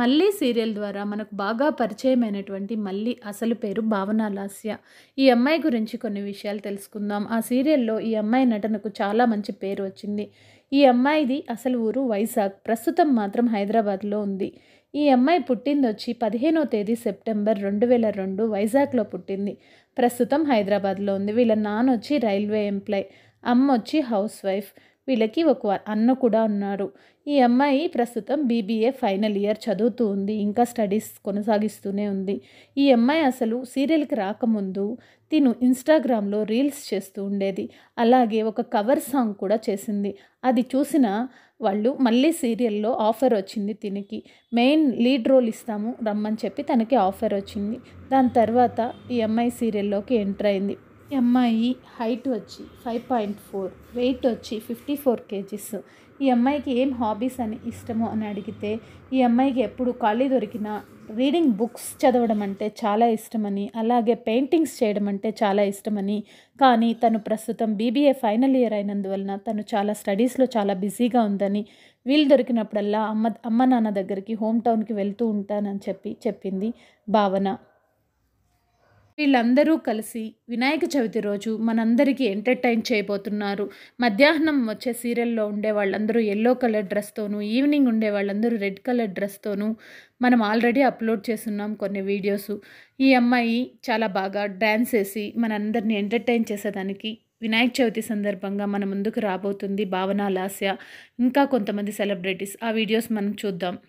మళ్ళీ సీరియల్ ద్వారా మనకు బాగా పరిచయమైనటువంటి మళ్ళీ అసలు పేరు భావన లాస్య ఈ అమ్మాయి గురించి కొన్ని విషయాలు తెలుసుకుందాం ఆ సీరియల్లో ఈ అమ్మాయి నటనకు చాలా మంచి పేరు వచ్చింది ఈ అమ్మాయిది అసలు ఊరు వైజాగ్ ప్రస్తుతం మాత్రం హైదరాబాద్లో ఉంది ఈ అమ్మాయి పుట్టిందొచ్చి పదిహేనో తేదీ సెప్టెంబర్ రెండు వేల రెండు వైజాగ్లో పుట్టింది ప్రస్తుతం హైదరాబాద్లో ఉంది వీళ్ళ నాన్న వచ్చి రైల్వే ఎంప్లాయ్ అమ్మ వచ్చి హౌస్ వైఫ్ వీళ్ళకి ఒక అన్న కూడా ఉన్నారు ఈ అమ్మాయి ప్రస్తుతం బీబీఏ ఫైనల్ ఇయర్ చదువుతూ ఉంది ఇంకా స్టడీస్ కొనసాగిస్తూనే ఉంది ఈ అమ్మాయి అసలు సీరియల్కి రాకముందు తిను ఇన్స్టాగ్రామ్లో రీల్స్ చేస్తూ ఉండేది అలాగే ఒక కవర్ సాంగ్ కూడా చేసింది అది చూసిన వాళ్ళు మళ్ళీ సీరియల్లో ఆఫర్ వచ్చింది తినికి మెయిన్ లీడ్ రోల్ ఇస్తాము రమ్మని చెప్పి తనకి ఆఫర్ వచ్చింది దాని తర్వాత ఈ అమ్మాయి సీరియల్లోకి ఎంటర్ అయింది ఈ అమ్మాయి హైట్ వచ్చి ఫైవ్ పాయింట్ ఫోర్ వెయిట్ వచ్చి ఫిఫ్టీ ఫోర్ కేజీస్ ఈ అమ్మాయికి ఏం హాబీస్ అని ఇష్టమో అని అడిగితే ఈ అమ్మాయికి ఎప్పుడు ఖాళీ దొరికినా రీడింగ్ బుక్స్ చదవడం అంటే చాలా ఇష్టమని అలాగే పెయింటింగ్స్ చేయడం అంటే చాలా ఇష్టమని కానీ తను ప్రస్తుతం బీబీఏ ఫైనల్ ఇయర్ అయినందువలన తను చాలా స్టడీస్లో చాలా బిజీగా ఉందని వీలు దొరికినప్పుడల్లా అమ్మ అమ్మ నాన్న దగ్గరికి హోమ్ టౌన్కి వెళ్తూ ఉంటానని చెప్పి చెప్పింది భావన వీళ్ళందరూ కలిసి వినాయక చవితి రోజు మనందరికీ ఎంటర్టైన్ చేయబోతున్నారు మధ్యాహ్నం వచ్చే సీరియల్లో ఉండే వాళ్ళందరూ ఎల్లో కలర్ డ్రెస్తోనూ ఈవినింగ్ ఉండే వాళ్ళందరూ రెడ్ కలర్ డ్రెస్తోనూ మనం ఆల్రెడీ అప్లోడ్ చేస్తున్నాం కొన్ని వీడియోస్ ఈ అమ్మాయి చాలా బాగా డ్యాన్స్ వేసి మనందరినీ ఎంటర్టైన్ చేసేదానికి వినాయక చవితి సందర్భంగా మన ముందుకు రాబోతుంది భావన లాస్య ఇంకా కొంతమంది సెలబ్రిటీస్ ఆ వీడియోస్ మనం చూద్దాం